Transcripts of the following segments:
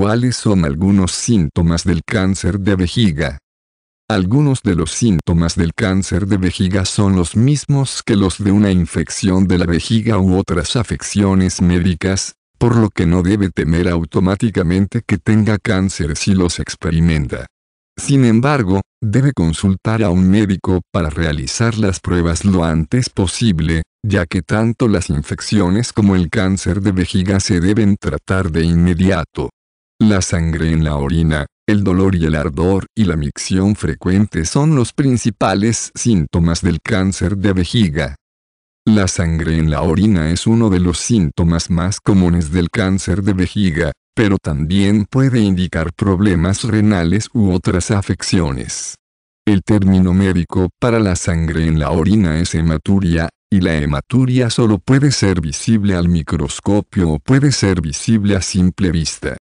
¿Cuáles son algunos síntomas del cáncer de vejiga? Algunos de los síntomas del cáncer de vejiga son los mismos que los de una infección de la vejiga u otras afecciones médicas, por lo que no debe temer automáticamente que tenga cáncer si los experimenta. Sin embargo, debe consultar a un médico para realizar las pruebas lo antes posible, ya que tanto las infecciones como el cáncer de vejiga se deben tratar de inmediato. La sangre en la orina, el dolor y el ardor y la micción frecuente son los principales síntomas del cáncer de vejiga. La sangre en la orina es uno de los síntomas más comunes del cáncer de vejiga, pero también puede indicar problemas renales u otras afecciones. El término médico para la sangre en la orina es hematuria, y la hematuria solo puede ser visible al microscopio o puede ser visible a simple vista.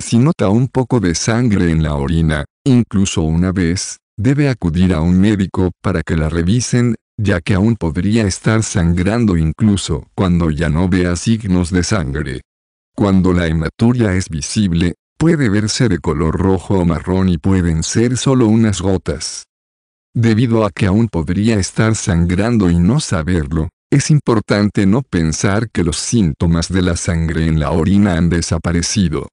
Si nota un poco de sangre en la orina, incluso una vez, debe acudir a un médico para que la revisen, ya que aún podría estar sangrando incluso cuando ya no vea signos de sangre. Cuando la hematuria es visible, puede verse de color rojo o marrón y pueden ser solo unas gotas. Debido a que aún podría estar sangrando y no saberlo, es importante no pensar que los síntomas de la sangre en la orina han desaparecido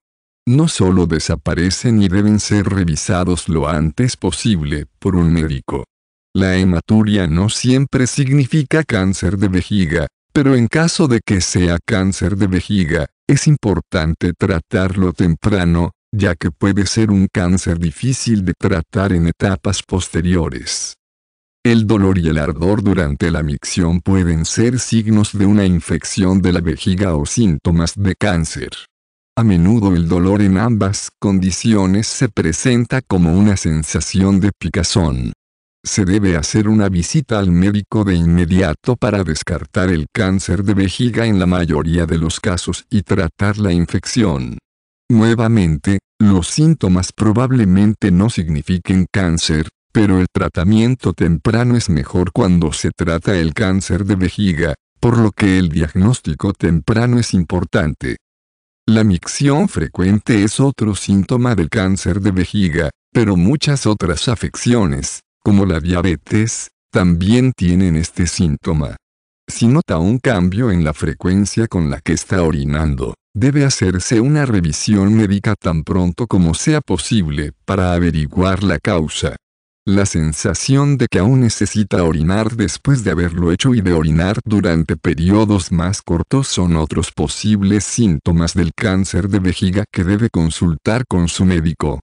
no solo desaparecen y deben ser revisados lo antes posible por un médico. La hematuria no siempre significa cáncer de vejiga, pero en caso de que sea cáncer de vejiga, es importante tratarlo temprano, ya que puede ser un cáncer difícil de tratar en etapas posteriores. El dolor y el ardor durante la micción pueden ser signos de una infección de la vejiga o síntomas de cáncer. A menudo el dolor en ambas condiciones se presenta como una sensación de picazón. Se debe hacer una visita al médico de inmediato para descartar el cáncer de vejiga en la mayoría de los casos y tratar la infección. Nuevamente, los síntomas probablemente no signifiquen cáncer, pero el tratamiento temprano es mejor cuando se trata el cáncer de vejiga, por lo que el diagnóstico temprano es importante. La micción frecuente es otro síntoma del cáncer de vejiga, pero muchas otras afecciones, como la diabetes, también tienen este síntoma. Si nota un cambio en la frecuencia con la que está orinando, debe hacerse una revisión médica tan pronto como sea posible para averiguar la causa. La sensación de que aún necesita orinar después de haberlo hecho y de orinar durante periodos más cortos son otros posibles síntomas del cáncer de vejiga que debe consultar con su médico.